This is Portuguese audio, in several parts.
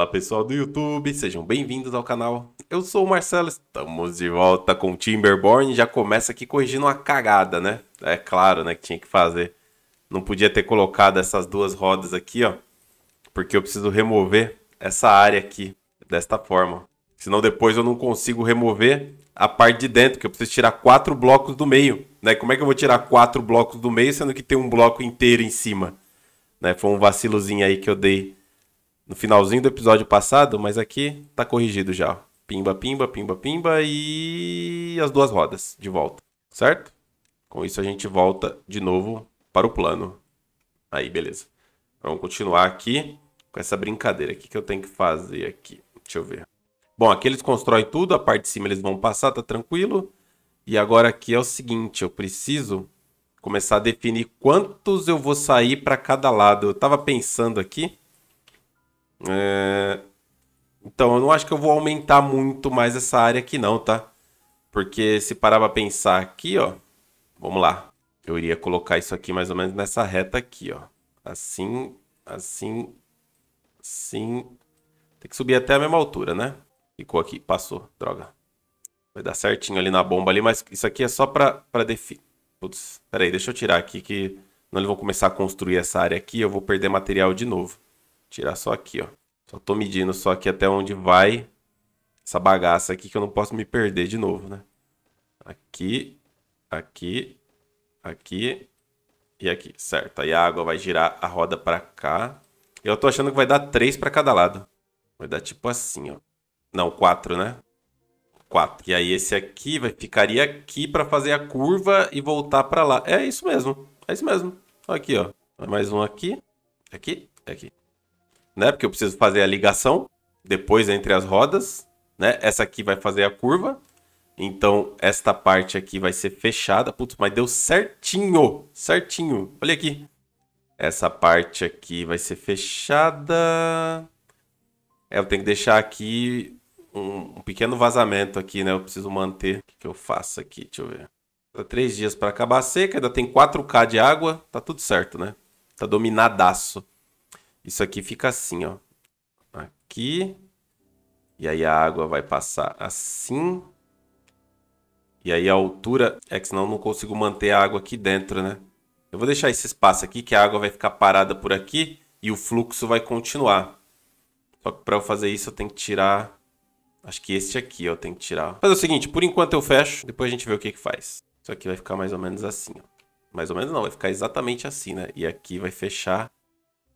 Fala pessoal do YouTube, sejam bem-vindos ao canal. Eu sou o Marcelo, estamos de volta com o Timberborn. Já começa aqui corrigindo uma cagada, né? É claro, né, que tinha que fazer. Não podia ter colocado essas duas rodas aqui, ó. Porque eu preciso remover essa área aqui, desta forma. Senão depois eu não consigo remover a parte de dentro, que eu preciso tirar quatro blocos do meio. Né? Como é que eu vou tirar quatro blocos do meio, sendo que tem um bloco inteiro em cima? Né? Foi um vacilozinho aí que eu dei no finalzinho do episódio passado, mas aqui tá corrigido já. Pimba, pimba, pimba, pimba e as duas rodas de volta, certo? Com isso a gente volta de novo para o plano. Aí, beleza. Vamos continuar aqui com essa brincadeira. O que, que eu tenho que fazer aqui? Deixa eu ver. Bom, aqui eles constroem tudo, a parte de cima eles vão passar, tá tranquilo. E agora aqui é o seguinte, eu preciso começar a definir quantos eu vou sair para cada lado. Eu estava pensando aqui é... Então, eu não acho que eu vou aumentar muito mais essa área aqui não, tá? Porque se parar pra pensar aqui, ó. Vamos lá. Eu iria colocar isso aqui mais ou menos nessa reta aqui, ó. Assim, assim, assim. Tem que subir até a mesma altura, né? Ficou aqui, passou, droga. Vai dar certinho ali na bomba ali, mas isso aqui é só pra, pra definir. Putz, peraí, deixa eu tirar aqui que... Não, eles vão começar a construir essa área aqui, eu vou perder material de novo. Tirar só aqui, ó. Só tô medindo só aqui até onde vai essa bagaça aqui que eu não posso me perder de novo, né? Aqui, aqui, aqui e aqui, certo. Aí a água vai girar a roda para cá. Eu tô achando que vai dar três para cada lado. Vai dar tipo assim, ó. Não, quatro, né? Quatro. E aí esse aqui vai ficaria aqui para fazer a curva e voltar para lá. É isso mesmo. É isso mesmo. Aqui, ó. Mais um aqui, aqui, aqui né? Porque eu preciso fazer a ligação depois entre as rodas, né? Essa aqui vai fazer a curva. Então, esta parte aqui vai ser fechada. Putz, mas deu certinho, certinho. Olha aqui. Essa parte aqui vai ser fechada. É, eu tenho que deixar aqui um, um, pequeno vazamento aqui, né? Eu preciso manter. O que, que eu faço aqui? Deixa eu ver. Tá três dias para acabar a seca, ainda tem 4K de água. Tá tudo certo, né? Tá dominadaço. Isso aqui fica assim, ó. Aqui. E aí a água vai passar assim. E aí a altura... É que senão eu não consigo manter a água aqui dentro, né? Eu vou deixar esse espaço aqui, que a água vai ficar parada por aqui. E o fluxo vai continuar. Só que para eu fazer isso eu tenho que tirar... Acho que este aqui eu tenho que tirar. Fazer o seguinte, por enquanto eu fecho. Depois a gente vê o que que faz. Isso aqui vai ficar mais ou menos assim, ó. Mais ou menos não, vai ficar exatamente assim, né? E aqui vai fechar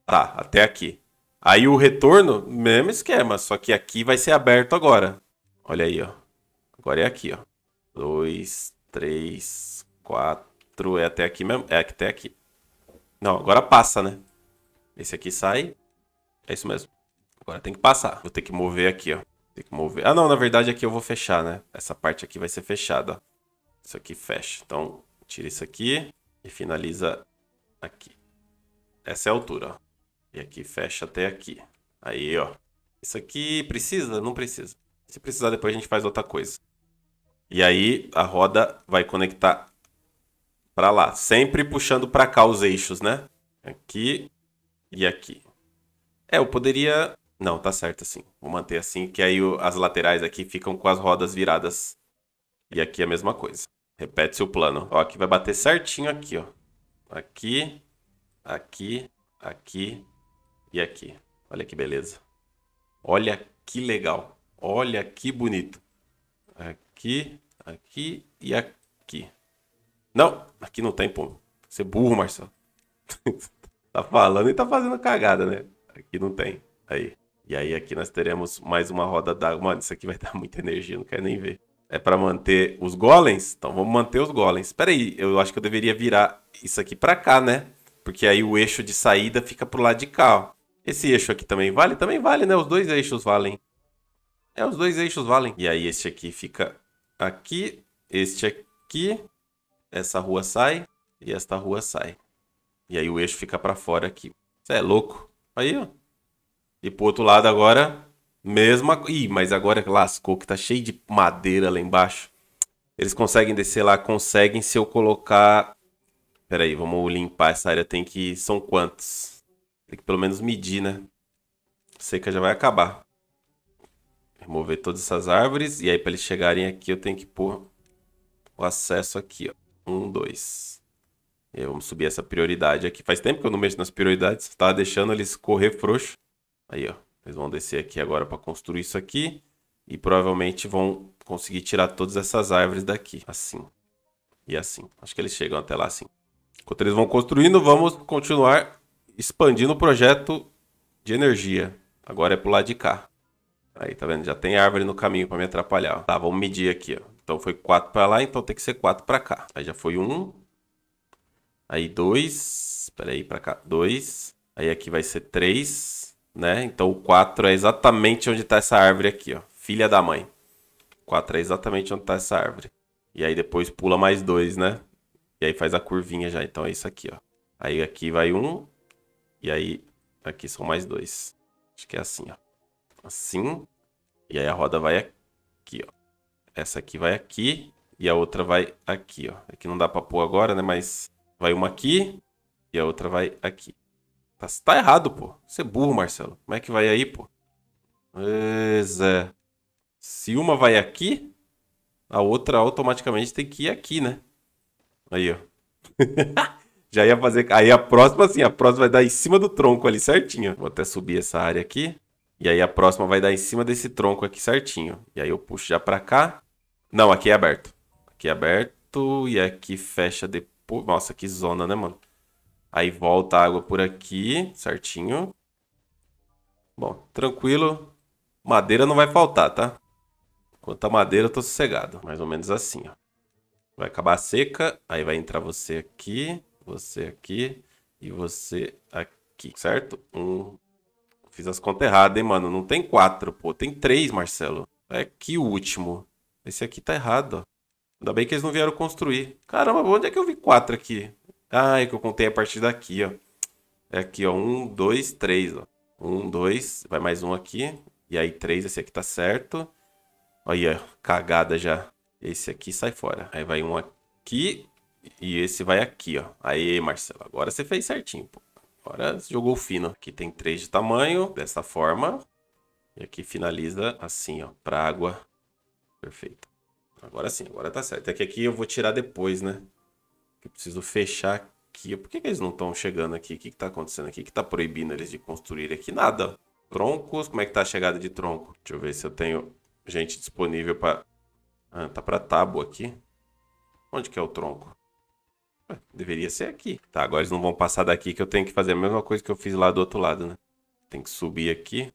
Tá, até aqui. Aí o retorno, mesmo esquema, só que aqui vai ser aberto agora. Olha aí, ó. Agora é aqui, ó. Dois, três, quatro, é até aqui mesmo? É até aqui. Não, agora passa, né? Esse aqui sai. É isso mesmo. Agora tem que passar. Vou ter que mover aqui, ó. Tem que mover. Ah, não, na verdade aqui eu vou fechar, né? Essa parte aqui vai ser fechada, ó. Isso aqui fecha. Então, tira isso aqui e finaliza aqui. Essa é a altura, ó. E aqui fecha até aqui. Aí, ó. Isso aqui precisa? Não precisa. Se precisar, depois a gente faz outra coisa. E aí a roda vai conectar para lá, sempre puxando para cá os eixos, né? Aqui e aqui. É, eu poderia... Não, tá certo assim. Vou manter assim, que aí as laterais aqui ficam com as rodas viradas. E aqui é a mesma coisa. Repete-se o plano. Ó, aqui vai bater certinho aqui, ó. Aqui, aqui, aqui e aqui. Olha que beleza. Olha que legal. Olha que bonito. Aqui, aqui e aqui. Não, aqui não tem, pô. Você é burro, Marcelo. tá falando e tá fazendo cagada, né? Aqui não tem. Aí. E aí aqui nós teremos mais uma roda d'água. Mano, isso aqui vai dar muita energia, não quero nem ver. É para manter os golems? Então vamos manter os golems. Espera aí, eu acho que eu deveria virar isso aqui para cá, né? Porque aí o eixo de saída fica pro lado de cá, ó. Esse eixo aqui também vale? Também vale, né? Os dois eixos valem. É, os dois eixos valem. E aí este aqui fica aqui, este aqui, essa rua sai e esta rua sai. E aí o eixo fica para fora aqui. Você é louco. Aí, ó. E pro outro lado agora, mesma... Ih, mas agora lascou que tá cheio de madeira lá embaixo. Eles conseguem descer lá? Conseguem se eu colocar... Pera aí, vamos limpar essa área. Tem que... São quantos? Tem que pelo menos medir, né? Seca já vai acabar. Remover todas essas árvores. E aí, para eles chegarem aqui, eu tenho que pôr o acesso aqui, ó. Um, dois. E aí, vamos subir essa prioridade aqui. Faz tempo que eu não mexo nas prioridades. Tá deixando eles correr frouxo. Aí, ó. Eles vão descer aqui agora para construir isso aqui. E provavelmente vão conseguir tirar todas essas árvores daqui. Assim. E assim. Acho que eles chegam até lá assim. Enquanto eles vão construindo, vamos continuar expandindo o projeto de energia. Agora é pro lado de cá. Aí, tá vendo? Já tem árvore no caminho pra me atrapalhar. Tá, vamos medir aqui, ó. Então foi 4 pra lá, então tem que ser 4 pra cá. Aí já foi 1. Um, aí 2. Espera aí, para cá. 2. Aí aqui vai ser 3, né? Então o 4 é exatamente onde tá essa árvore aqui, ó. Filha da mãe. 4 é exatamente onde tá essa árvore. E aí depois pula mais 2, né? E aí faz a curvinha já. Então é isso aqui, ó. Aí aqui vai 1. Um, e aí, aqui são mais dois. Acho que é assim, ó. Assim. E aí a roda vai aqui, ó. Essa aqui vai aqui e a outra vai aqui, ó. Aqui é não dá pra pôr agora, né? Mas vai uma aqui e a outra vai aqui. Tá, tá errado, pô. Você é burro, Marcelo. Como é que vai aí, pô? Pois é. Se uma vai aqui, a outra automaticamente tem que ir aqui, né? Aí, ó. Já ia fazer. Aí a próxima, assim, a próxima vai dar em cima do tronco ali certinho. Vou até subir essa área aqui. E aí a próxima vai dar em cima desse tronco aqui certinho. E aí eu puxo já pra cá. Não, aqui é aberto. Aqui é aberto e aqui fecha depois. Nossa, que zona, né, mano? Aí volta a água por aqui, certinho. Bom, tranquilo. Madeira não vai faltar, tá? Quanto a madeira, eu tô sossegado. Mais ou menos assim, ó. Vai acabar seca, aí vai entrar você aqui você aqui e você aqui, certo? Um. Fiz as contas erradas, hein, mano? Não tem quatro, pô. Tem três, Marcelo. É aqui o último. Esse aqui tá errado, ó. Ainda bem que eles não vieram construir. Caramba, onde é que eu vi quatro aqui? Ah, é que eu contei a partir daqui, ó. É aqui, ó. Um, dois, três, ó. Um, dois. Vai mais um aqui. E aí, três. Esse aqui tá certo. Olha, cagada já. Esse aqui sai fora. Aí vai um aqui. E esse vai aqui, ó. Aí, Marcelo, agora você fez certinho, pô. Agora jogou fino. Aqui tem três de tamanho, dessa forma. E aqui finaliza assim, ó, pra água. Perfeito. Agora sim, agora tá certo. É que aqui eu vou tirar depois, né? Eu preciso fechar aqui. Por que, que eles não estão chegando aqui? O que, que tá acontecendo aqui? O que tá proibindo eles de construir aqui? Nada. Troncos, como é que tá a chegada de tronco? Deixa eu ver se eu tenho gente disponível pra... Ah, tá pra tábua aqui. Onde que é o tronco? Deveria ser aqui. Tá, agora eles não vão passar daqui que eu tenho que fazer a mesma coisa que eu fiz lá do outro lado, né? Tem que subir aqui.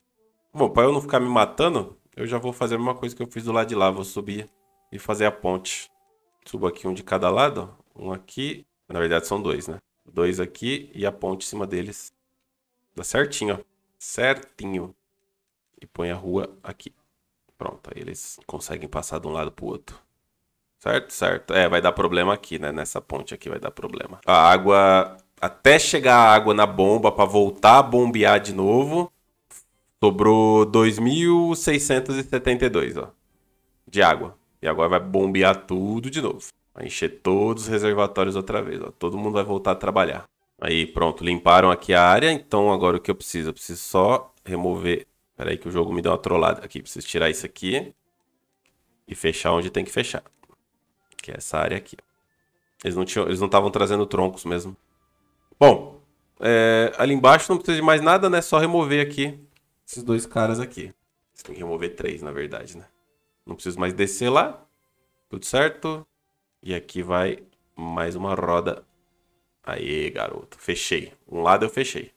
Bom, para eu não ficar me matando, eu já vou fazer a mesma coisa que eu fiz do lado de lá. Vou subir e fazer a ponte. Subo aqui um de cada lado, ó. Um aqui. Na verdade são dois, né? Dois aqui e a ponte em cima deles. Dá certinho, ó. Certinho. E põe a rua aqui. Pronto, aí eles conseguem passar de um lado pro outro. Certo, certo. É, vai dar problema aqui, né? Nessa ponte aqui vai dar problema. A água. Até chegar a água na bomba para voltar a bombear de novo, sobrou 2.672, ó. De água. E agora vai bombear tudo de novo. Vai encher todos os reservatórios outra vez, ó. Todo mundo vai voltar a trabalhar. Aí, pronto, limparam aqui a área. Então, agora o que eu preciso? Eu preciso só remover... Pera aí que o jogo me deu uma trollada aqui. Preciso tirar isso aqui. E fechar onde tem que fechar. Que é essa área aqui. Eles não tinham, eles não estavam trazendo troncos mesmo. Bom, é, ali embaixo não precisa de mais nada, né? Só remover aqui esses dois caras aqui. Você tem que remover três, na verdade, né? Não preciso mais descer lá. Tudo certo. E aqui vai mais uma roda. Aí, garoto. Fechei. Um lado eu fechei.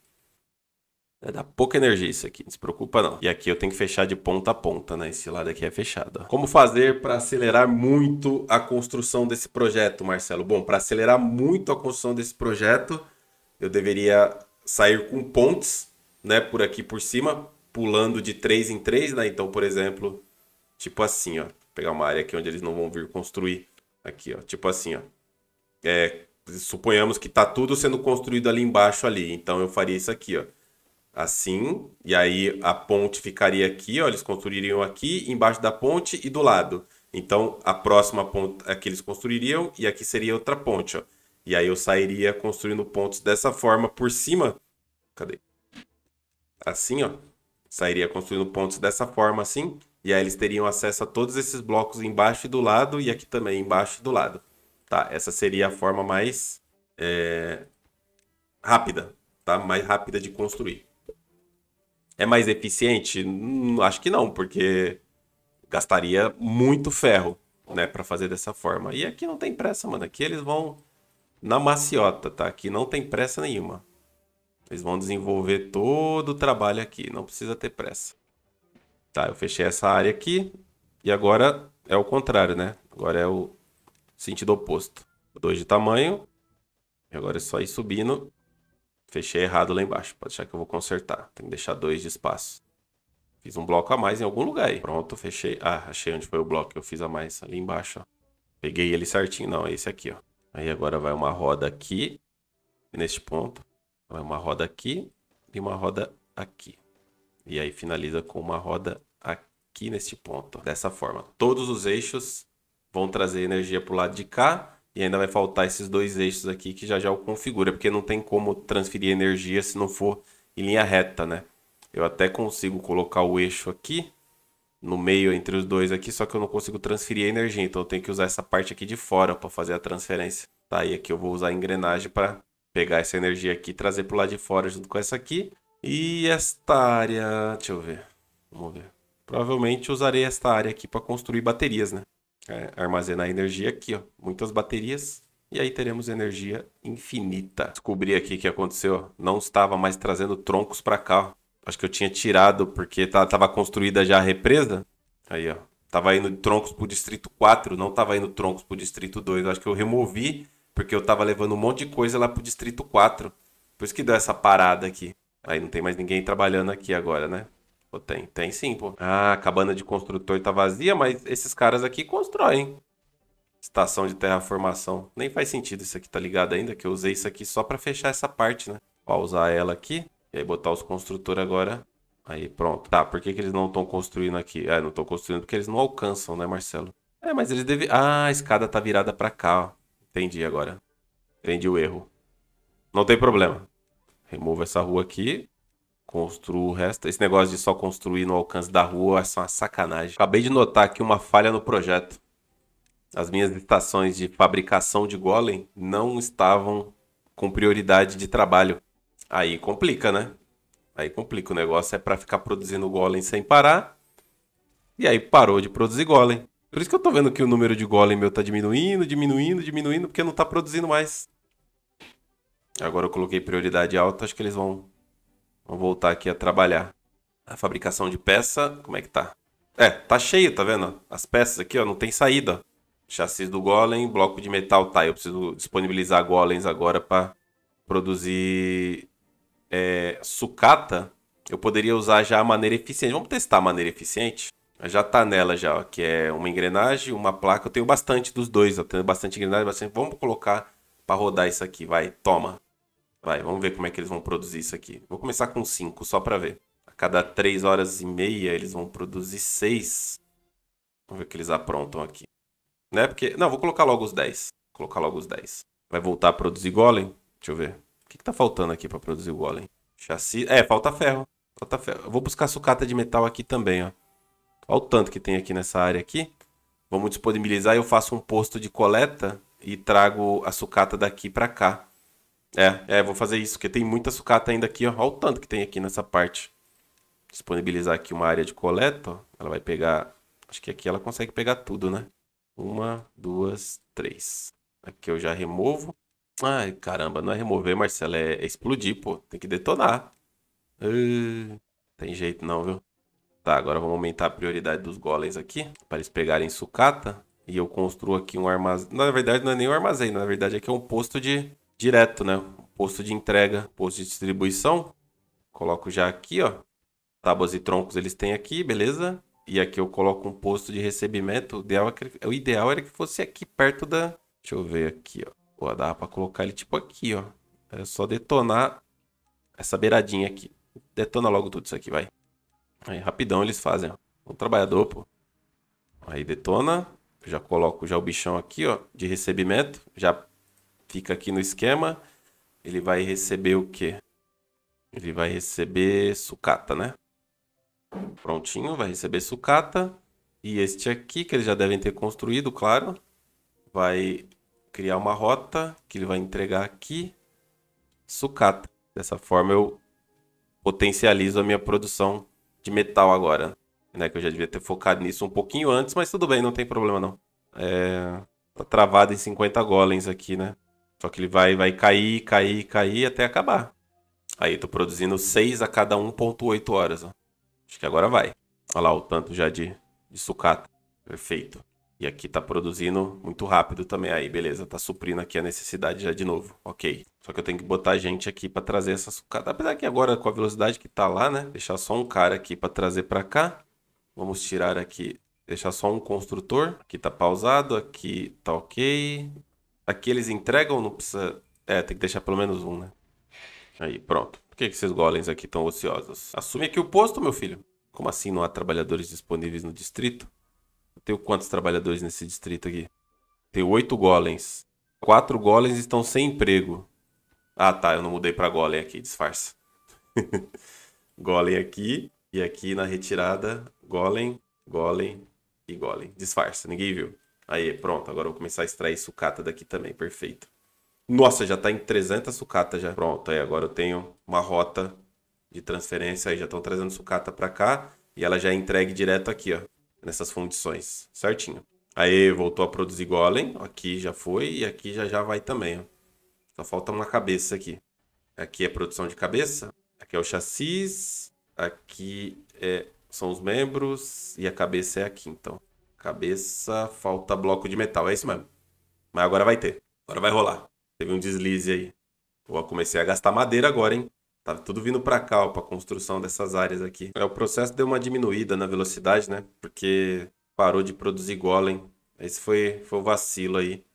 É dá pouca energia isso aqui, não se preocupa não. E aqui eu tenho que fechar de ponta a ponta, né? Esse lado aqui é fechado. Como fazer para acelerar muito a construção desse projeto, Marcelo? Bom, para acelerar muito a construção desse projeto, eu deveria sair com pontes, né? Por aqui por cima, pulando de três em três, né? Então, por exemplo, tipo assim, ó. Vou pegar uma área aqui onde eles não vão vir construir. Aqui, ó. Tipo assim, ó. É, suponhamos que tá tudo sendo construído ali embaixo ali. Então, eu faria isso aqui, ó assim, e aí a ponte ficaria aqui, ó, eles construiriam aqui, embaixo da ponte e do lado. Então, a próxima ponte que eles construiriam e aqui seria outra ponte, ó. E aí eu sairia construindo pontos dessa forma por cima. Cadê? Assim, ó. Sairia construindo pontos dessa forma assim, e aí eles teriam acesso a todos esses blocos embaixo e do lado e aqui também embaixo e do lado. Tá, essa seria a forma mais é, rápida, tá? Mais rápida de construir. É mais eficiente? Hum, acho que não, porque gastaria muito ferro, né, para fazer dessa forma. E aqui não tem pressa, mano. Aqui eles vão na maciota, tá? Aqui não tem pressa nenhuma. Eles vão desenvolver todo o trabalho aqui, não precisa ter pressa. Tá, eu fechei essa área aqui e agora é o contrário, né? Agora é o sentido oposto. Dois de tamanho. E agora é só ir subindo Fechei errado lá embaixo. Pode deixar que eu vou consertar. Tem que deixar dois de espaço. Fiz um bloco a mais em algum lugar aí. Pronto, fechei. Ah, achei onde foi o bloco que eu fiz a mais. Ali embaixo, ó. Peguei ele certinho. Não, é esse aqui, ó. Aí agora vai uma roda aqui. Neste ponto. Vai uma roda aqui e uma roda aqui. E aí finaliza com uma roda aqui neste ponto. Dessa forma, todos os eixos vão trazer energia para o lado de cá e ainda vai faltar esses dois eixos aqui que já já o configura, porque não tem como transferir energia se não for em linha reta, né? Eu até consigo colocar o eixo aqui, no meio entre os dois aqui, só que eu não consigo transferir a energia, então eu tenho que usar essa parte aqui de fora para fazer a transferência. Tá, e aqui eu vou usar a engrenagem para pegar essa energia aqui e trazer para o lado de fora junto com essa aqui. E esta área, deixa eu ver, vamos ver. Provavelmente usarei esta área aqui para construir baterias, né? é, armazenar energia aqui, ó, muitas baterias, e aí teremos energia infinita. Descobri aqui que aconteceu, ó, não estava mais trazendo troncos para cá. Ó. Acho que eu tinha tirado porque estava tá, construída já a represa. Aí, ó, tava indo troncos troncos pro distrito 4, não tava indo troncos pro distrito 2. acho que eu removi porque eu tava levando um monte de coisa lá pro distrito 4. Por isso que deu essa parada aqui. Aí não tem mais ninguém trabalhando aqui agora, né? Pô, tem, tem sim, pô. Ah, a cabana de construtor tá vazia, mas esses caras aqui constroem. Estação de terraformação. Nem faz sentido isso aqui, tá ligado ainda? Que eu usei isso aqui só pra fechar essa parte, né? Pausar ela aqui. E aí botar os construtores agora. Aí, pronto. Tá, por que, que eles não estão construindo aqui? Ah, não estão construindo porque eles não alcançam, né, Marcelo? É, mas eles devem... Ah, a escada tá virada pra cá, ó. Entendi agora. Entendi o erro. Não tem problema. Remova essa rua aqui. Construo o resto. Esse negócio de só construir no alcance da rua é só uma sacanagem. Acabei de notar aqui uma falha no projeto. As minhas estações de fabricação de golem não estavam com prioridade de trabalho. Aí complica, né? Aí complica. O negócio é para ficar produzindo golem sem parar. E aí parou de produzir golem. Por isso que eu tô vendo que o número de golem meu tá diminuindo, diminuindo, diminuindo, porque não tá produzindo mais. Agora eu coloquei prioridade alta, acho que eles vão Vamos voltar aqui a trabalhar. A fabricação de peça, como é que tá? É, tá cheio, tá vendo? As peças aqui, ó, não tem saída. Chassis do golem, bloco de metal, tá. Eu preciso disponibilizar golems agora para produzir é, sucata. Eu poderia usar já a maneira eficiente. Vamos testar a maneira eficiente? Já tá nela já, ó, que é uma engrenagem, uma placa. Eu tenho bastante dos dois, ó. Tenho bastante engrenagem, bastante... Vamos colocar para rodar isso aqui, vai. Toma. Vai, vamos ver como é que eles vão produzir isso aqui. Vou começar com 5, só para ver. A cada 3 horas e meia eles vão produzir 6. Vamos ver o que eles aprontam aqui. Né? Porque. Não, vou colocar logo os 10. Vou colocar logo os 10. Vai voltar a produzir golem? Deixa eu ver. O que, que tá faltando aqui para produzir golem? Chassi. É, falta ferro. Falta ferro. Eu vou buscar sucata de metal aqui também, ó. Olha o tanto que tem aqui nessa área aqui. Vamos disponibilizar e eu faço um posto de coleta e trago a sucata daqui para cá. É, é, vou fazer isso, porque tem muita sucata ainda aqui, ó. Olha o tanto que tem aqui nessa parte. Disponibilizar aqui uma área de coleta, ó. Ela vai pegar. Acho que aqui ela consegue pegar tudo, né? Uma, duas, três. Aqui eu já removo. Ai, caramba, não é remover, Marcelo, é, é explodir, pô. Tem que detonar. Uh, tem jeito não, viu? Tá, agora vamos aumentar a prioridade dos golems aqui, para eles pegarem sucata. E eu construo aqui um armazém. Na verdade, não é nem um armazém, na verdade aqui é um posto de, direto, né? Posto de entrega, posto de distribuição. Coloco já aqui, ó. Tábuas e troncos eles têm aqui, beleza? E aqui eu coloco um posto de recebimento. O ideal, é o ideal era que fosse aqui perto da... Deixa eu ver aqui, ó. Pô, dá pra colocar ele tipo aqui, ó. É só detonar essa beiradinha aqui. Detona logo tudo isso aqui, vai. Aí, rapidão eles fazem, ó. Um trabalhador, pô. Aí detona. Eu já coloco já o bichão aqui, ó, de recebimento. Já fica aqui no esquema, ele vai receber o quê? Ele vai receber sucata, né? Prontinho, vai receber sucata. E este aqui, que eles já devem ter construído, claro, vai criar uma rota que ele vai entregar aqui, sucata. Dessa forma eu potencializo a minha produção de metal agora. Né, que eu já devia ter focado nisso um pouquinho antes, mas tudo bem, não tem problema não. É... Tá travado em 50 golems aqui, né? Só que ele vai, vai cair, cair, cair até acabar. Aí, tô produzindo 6 a cada 1.8 horas, ó. Acho que agora vai. Olha lá o tanto já de, de sucata. Perfeito. E aqui tá produzindo muito rápido também. Aí, beleza, tá suprindo aqui a necessidade já de novo. Ok. Só que eu tenho que botar gente aqui para trazer essa sucata. Apesar que agora com a velocidade que tá lá, né? Deixar só um cara aqui para trazer para cá. Vamos tirar aqui, deixar só um construtor. Aqui tá pausado, aqui tá ok. Aqui eles entregam, não precisa. É, tem que deixar pelo menos um, né? Aí, pronto. Por que, esses golems aqui estão ociosos? Assume aqui o posto, meu filho. Como assim não há trabalhadores disponíveis no distrito? Eu tenho quantos trabalhadores nesse distrito aqui? Tenho oito golems. Quatro golems estão sem emprego. Ah, tá. Eu não mudei pra golem aqui. Disfarça. golem aqui. E aqui na retirada, golem, golem e golem. Disfarça. Ninguém viu. Aí, pronto, agora eu vou começar a extrair sucata daqui também, perfeito. Nossa, já está em 300 sucata já. Pronto, aí agora eu tenho uma rota de transferência, aí já estão trazendo sucata para cá e ela já é entregue direto aqui, ó, nessas fundições, certinho. Aí voltou a produzir golem, aqui já foi e aqui já já vai também, ó. Só falta uma cabeça aqui. Aqui é produção de cabeça, aqui é o chassis, aqui é, são os membros e a cabeça é aqui, então. Cabeça, falta bloco de metal. É isso mesmo. Mas agora vai ter. Agora vai rolar. Teve um deslize aí. Eu comecei a gastar madeira agora, hein? Tava tudo vindo para cá, para construção dessas áreas aqui. É, o processo deu uma diminuída na velocidade, né? Porque parou de produzir golem. Esse foi, foi o vacilo aí.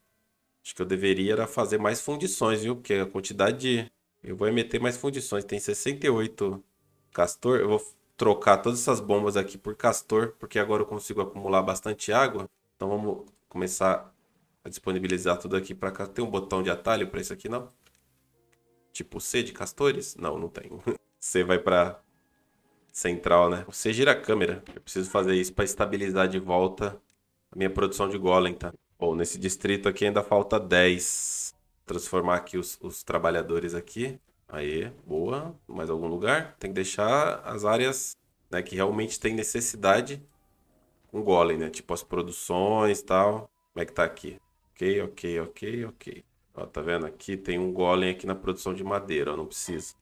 Acho que eu deveria fazer mais fundições, viu? Porque a quantidade de... Eu vou meter mais fundições. Tem 68 castor. Eu vou trocar todas essas bombas aqui por castor, porque agora eu consigo acumular bastante água. Então vamos começar a disponibilizar tudo aqui para cá. Tem um botão de atalho para isso aqui, não? Tipo C de castores? Não, não tem. C vai para central, né? C gira a câmera. Eu preciso fazer isso para estabilizar de volta a minha produção de golem, tá? Bom, nesse distrito aqui ainda falta 10. Transformar aqui os, os trabalhadores aqui. Aí, boa. Mais algum lugar? Tem que deixar as áreas né, que realmente tem necessidade com um golem, né? Tipo as produções e tal. Como é que tá aqui? Ok, ok, ok, ok. Ó, tá vendo? Aqui tem um golem aqui na produção de madeira, ó, não precisa.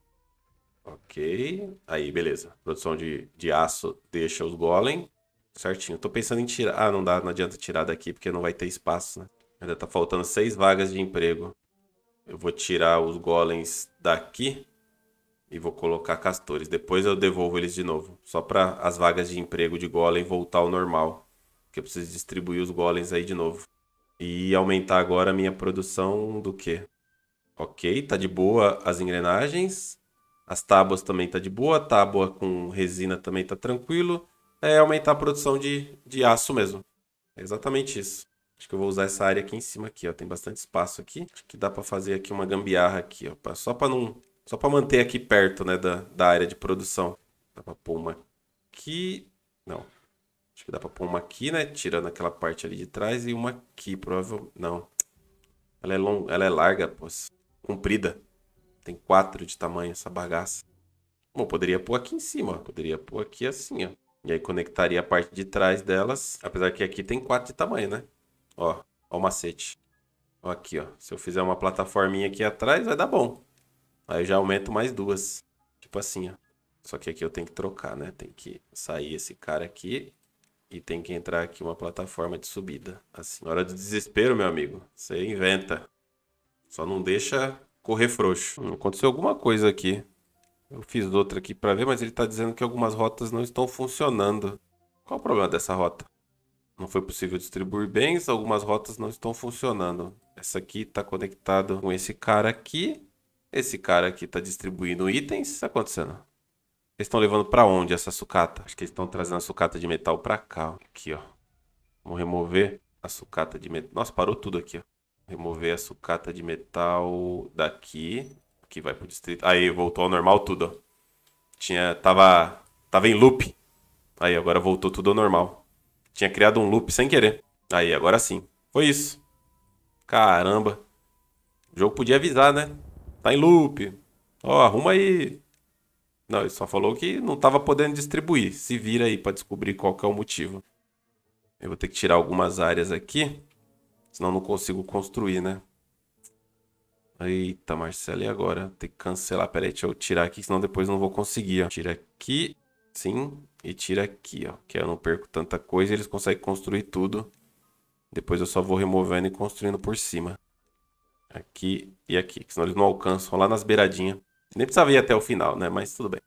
Ok. Aí, beleza. Produção de, de aço deixa os golem. Certinho. Tô pensando em tirar... Ah, não dá, não adianta tirar daqui porque não vai ter espaço, né? Ainda tá faltando seis vagas de emprego. Eu vou tirar os golems daqui e vou colocar castores. Depois eu devolvo eles de novo, só para as vagas de emprego de golem voltar ao normal. Porque eu preciso distribuir os golems aí de novo. E aumentar agora a minha produção do quê? Ok, tá de boa as engrenagens. As tábuas também tá de boa. A tábua com resina também tá tranquilo. É aumentar a produção de, de aço mesmo. É exatamente isso. Acho que eu vou usar essa área aqui em cima aqui, ó. Tem bastante espaço aqui. Acho que dá para fazer aqui uma gambiarra aqui, ó. Pra, só para não... Só para manter aqui perto, né, da, da área de produção. Dá para pôr uma aqui... Não. Acho que dá para pôr uma aqui, né? Tirando aquela parte ali de trás e uma aqui, provavelmente. Não. Ela é longa, ela é larga, pô. Comprida. Tem quatro de tamanho essa bagaça. Bom, poderia pôr aqui em cima, ó. Poderia pôr aqui assim, ó. E aí conectaria a parte de trás delas. Apesar que aqui tem quatro de tamanho, né? Ó, ó o macete. Ó aqui, ó. Se eu fizer uma plataforminha aqui atrás, vai dar bom. Aí eu já aumento mais duas. Tipo assim, ó. Só que aqui eu tenho que trocar, né? Tem que sair esse cara aqui e tem que entrar aqui uma plataforma de subida. Assim, na hora do desespero, meu amigo, você inventa. Só não deixa correr frouxo. Hum, aconteceu alguma coisa aqui. Eu fiz outra aqui para ver, mas ele está dizendo que algumas rotas não estão funcionando. Qual o problema dessa rota? Não foi possível distribuir bens, algumas rotas não estão funcionando. Essa aqui está conectada com esse cara aqui. Esse cara aqui está distribuindo itens. O que está acontecendo? Eles estão levando para onde essa sucata? Acho que eles estão trazendo a sucata de metal para cá. Ó. Aqui, ó. Vamos remover a sucata de metal. Nossa, parou tudo aqui, ó. Remover a sucata de metal daqui. Que vai para o distrito. Aí, voltou ao normal tudo, ó. Tinha... Tava... Tava em loop. Aí, agora voltou tudo ao normal. Tinha criado um loop sem querer. Aí, agora sim. Foi isso. Caramba. O jogo podia avisar, né? Tá em loop. Ó, oh, arruma aí. Não, ele só falou que não tava podendo distribuir. Se vira aí para descobrir qual que é o motivo. Eu vou ter que tirar algumas áreas aqui. Senão não consigo construir, né? Eita, Marcelo, e agora? Tem que cancelar. aí, deixa eu tirar aqui, senão depois não vou conseguir. Ó. Tira aqui. Sim e tira aqui, ó, que eu não perco tanta coisa, eles conseguem construir tudo. Depois eu só vou removendo e construindo por cima. Aqui e aqui, que senão eles não alcançam lá nas beiradinhas. Nem precisava ir até o final, né? Mas tudo bem.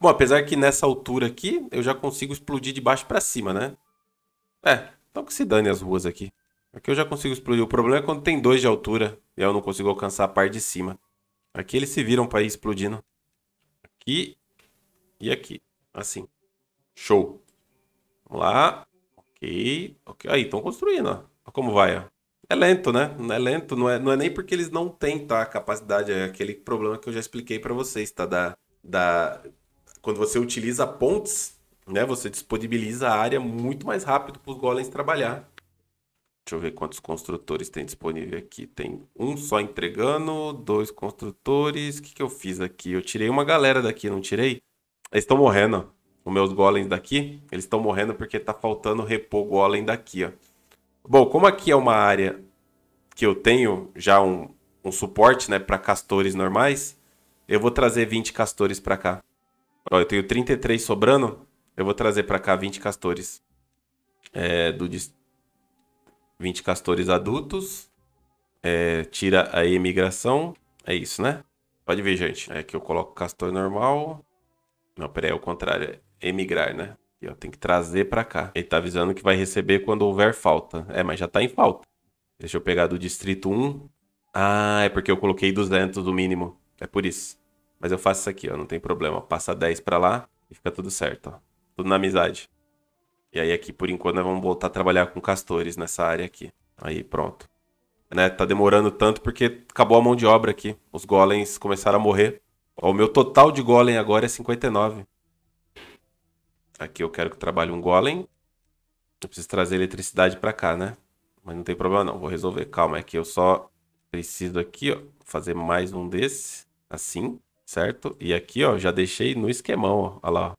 Bom, apesar que nessa altura aqui eu já consigo explodir de baixo para cima, né? É, então que se dane as ruas aqui. Aqui eu já consigo explodir. O problema é quando tem dois de altura e eu não consigo alcançar a parte de cima. Aqui eles se viram para ir explodindo. Aqui e aqui, assim. Show. Vamos lá. Ok. okay. Aí, estão construindo, ó. Olha como vai, ó. É lento, né? Não é lento, não é, não é nem porque eles não têm tá, a capacidade, é aquele problema que eu já expliquei para vocês, tá? Da, da... Quando você utiliza pontes, né? Você disponibiliza a área muito mais rápido para os golems trabalhar. Deixa eu ver quantos construtores tem disponível aqui. Tem um só entregando, dois construtores. O que, que eu fiz aqui? Eu tirei uma galera daqui, não tirei? Eles estão morrendo os meus golems daqui, eles estão morrendo porque tá faltando repor golem daqui, ó. Bom, como aqui é uma área que eu tenho já um, um suporte, né, para castores normais, eu vou trazer 20 castores para cá. Ó, eu tenho 33 sobrando, eu vou trazer para cá 20 castores. É, do 20 castores adultos. É, tira a imigração. É isso, né? Pode ver, gente. É que eu coloco castor normal. Não, peraí, é o contrário. É emigrar, né? E ó, tem que trazer para cá. Ele tá avisando que vai receber quando houver falta. É, mas já tá em falta. Deixa eu pegar do distrito 1. Ah, é porque eu coloquei 200 do mínimo. É por isso. Mas eu faço isso aqui, ó, não tem problema. Passa 10 para lá e fica tudo certo, ó. Tudo na amizade. E aí aqui, por enquanto, nós vamos voltar a trabalhar com castores nessa área aqui. Aí, pronto. Né, tá demorando tanto porque acabou a mão de obra aqui. Os golems começaram a morrer. Ó, o meu total de golem agora é 59. Aqui eu quero que trabalhe um golem. Eu preciso trazer eletricidade para cá, né? Mas não tem problema não, vou resolver. Calma, é que eu só preciso aqui, ó, fazer mais um desse, assim, certo? E aqui, ó, já deixei no esquemão, ó, olha lá, ó.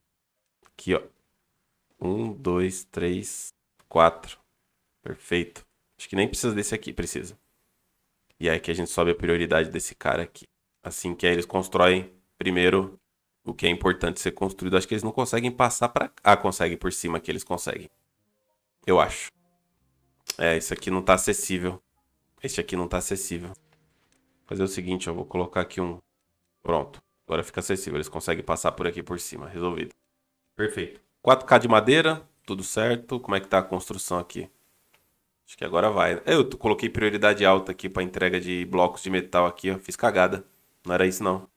Aqui, ó. Um, dois, três, quatro. Perfeito. Acho que nem precisa desse aqui, precisa. E é aí que a gente sobe a prioridade desse cara aqui. Assim que aí eles constroem primeiro o que é importante ser construído. Acho que eles não conseguem passar para. Ah, conseguem por cima que eles conseguem. Eu acho. É, isso aqui não tá acessível. Este aqui não tá acessível. Vou fazer o seguinte, eu vou colocar aqui um. Pronto. Agora fica acessível. Eles conseguem passar por aqui por cima. Resolvido. Perfeito. 4K de madeira, tudo certo. Como é que tá a construção aqui? Acho que agora vai. Eu coloquei prioridade alta aqui para entrega de blocos de metal aqui, ó. Fiz cagada. Não era isso não.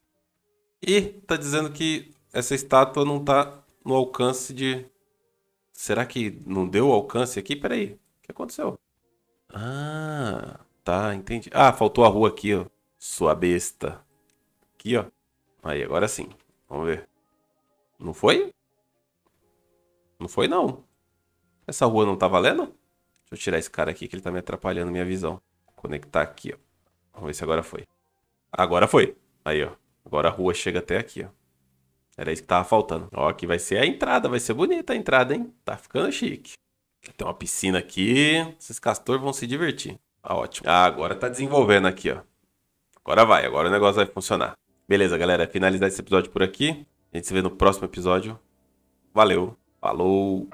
E tá dizendo que essa estátua não tá no alcance de. Será que não deu alcance aqui? Peraí. O que aconteceu? Ah, tá, entendi. Ah, faltou a rua aqui, ó. Sua besta. Aqui, ó. Aí, agora sim. Vamos ver. Não foi? Não foi, não. Essa rua não tá valendo? Deixa eu tirar esse cara aqui que ele tá me atrapalhando minha visão. conectar aqui, ó. Vamos ver se agora foi. Agora foi. Aí, ó. Agora a rua chega até aqui, ó. Era isso que tava faltando. Ó, aqui vai ser a entrada, vai ser bonita a entrada, hein? Tá ficando chique. Tem uma piscina aqui, esses castores vão se divertir. Tá ótimo. Ah, agora tá desenvolvendo aqui, ó. Agora vai, agora o negócio vai funcionar. Beleza, galera, finalizar esse episódio por aqui. A gente se vê no próximo episódio. Valeu, falou!